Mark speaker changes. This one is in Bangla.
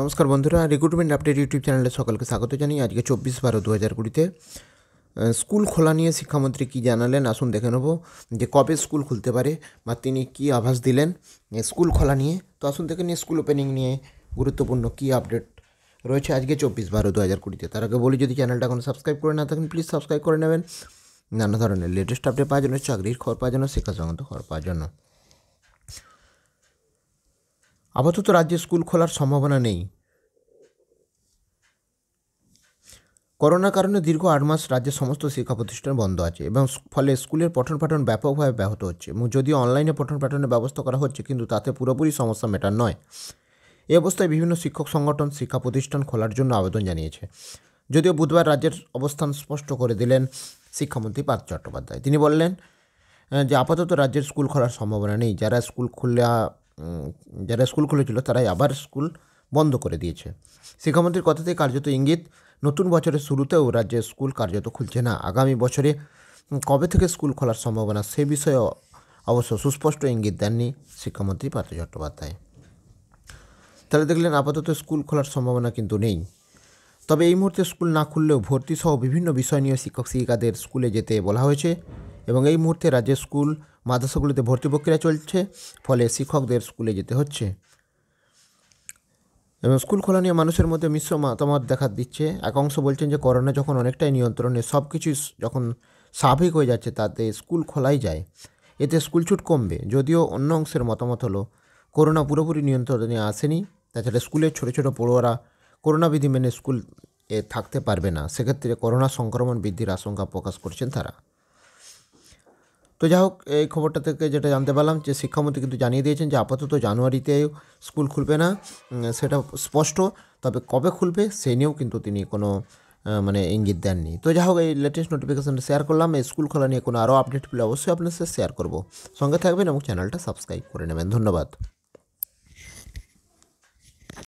Speaker 1: নমস্কার বন্ধুরা রিক্রুটমেন্ট আপডেট ইউটিউব চ্যানেলে সকলকে স্বাগত জানি আজকে চব্বিশ বারো দু হাজার কুড়িতে স্কুল খোলা নিয়ে শিক্ষামন্ত্রী কী জানালেন আসুন দেখে নেব যে কবে স্কুল খুলতে পারে বা তিনি কি আভাস দিলেন স্কুল খোলা নিয়ে তো আসুন দেখে নিয়ে স্কুল ওপেনিং নিয়ে গুরুত্বপূর্ণ কি আপডেট রয়েছে আজকে চব্বিশ বারো দু হাজার কুড়িতে তার আগে বলি যদি চ্যানেলটা এখন সাবস্ক্রাইব করে না থাকেন প্লিজ সাবস্ক্রাইব করে নেবেন নানা ধরনের লেটেস্ট আপডেট পাওয়ার জন্য চাকরির খবর পাওয়ার জন্য শিক্ষা সংক্রান্ত খবর পাওয়ার জন্য আপাতত রাজ্যে স্কুল খোলার সম্ভাবনা নেই করোনার কারণে দীর্ঘ আট মাস রাজ্যের সমস্ত শিক্ষা প্রতিষ্ঠান বন্ধ আছে এবং ফলে স্কুলের পঠন পাঠন ব্যাপকভাবে ব্যাহত হচ্ছে এবং যদিও অনলাইনে পঠন পাঠনের ব্যবস্থা করা হচ্ছে কিন্তু তাতে পুরোপুরি সমস্যা মেটার নয় এ অবস্থায় বিভিন্ন শিক্ষক সংগঠন শিক্ষা প্রতিষ্ঠান খোলার জন্য আবেদন জানিয়েছে যদিও বুধবার রাজ্যের অবস্থান স্পষ্ট করে দিলেন শিক্ষামন্ত্রী পার্থ চট্টোপাধ্যায় তিনি বললেন যে আপাতত রাজ্যের স্কুল খোলার সম্ভাবনা নেই যারা স্কুল খুললে যারা স্কুল খুলেছিল তারাই আবার স্কুল বন্ধ করে দিয়েছে শিক্ষামন্ত্রীর কথাতে কার্যত ইঙ্গিত নতুন বছরের শুরুতেও রাজ্যে স্কুল কার্যত খুলছে না আগামী বছরে কবে থেকে স্কুল খোলার সম্ভাবনা সে বিষয়ে অবশ্য সুস্পষ্ট ইঙ্গিত দেননি শিক্ষামন্ত্রী পার্থ চট্টোপাধ্যায় তাহলে দেখলেন আপাতত স্কুল খোলার সম্ভাবনা কিন্তু নেই তবে এই মুহূর্তে স্কুল না খুললেও ভর্তি সহ বিভিন্ন বিষয় নিয়ে শিক্ষক শিক্ষিকাদের স্কুলে যেতে বলা হয়েছে এবং এই মুহূর্তে রাজ্যের স্কুল মাদ্রাসাগুলিতে ভর্তি প্রক্রিয়া চলছে ফলে শিক্ষকদের স্কুলে যেতে হচ্ছে এবং স্কুল খোলা নিয়ে মানুষের মধ্যে মিশ্র মতামত দেখা দিচ্ছে এক অংশ বলছেন যে করোনা যখন অনেকটাই নিয়ন্ত্রণে সব কিছুই যখন স্বাভাবিক হয়ে যাচ্ছে তাতে স্কুল খোলাই যায় এতে স্কুল ছুট কমবে যদিও অন্য অংশের মতামত হলো করোনা পুরোপুরি নিয়ন্ত্রণে আসেনি তাছাড়া স্কুলের ছোটো ছোটো পড়ুয়ারা করোনা বিধি মেনে স্কুল এ থাকতে পারবে না সেক্ষেত্রে করোনা সংক্রমণ বৃদ্ধির আশঙ্কা প্রকাশ করছেন তারা তো যাই হোক এই খবরটা থেকে যেটা জানতে পারলাম যে শিক্ষামন্ত্রী কিন্তু জানিয়ে দিয়েছেন যে আপাতত জানুয়ারিতে স্কুল খুলবে না সেটা স্পষ্ট তবে কবে খুলবে সে নিয়েও কিন্তু তিনি কোনো মানে ইঙ্গিত দেননি তো যাই হোক এই লেটেস্ট নোটিফিকেশানটা শেয়ার করলাম এই স্কুল খোলা নিয়ে কোনো আরও আপডেট পেলে অবশ্যই আপনার সাথে শেয়ার করবো সঙ্গে থাকবেন এবং চ্যানেলটা সাবস্ক্রাইব করে নেবেন ধন্যবাদ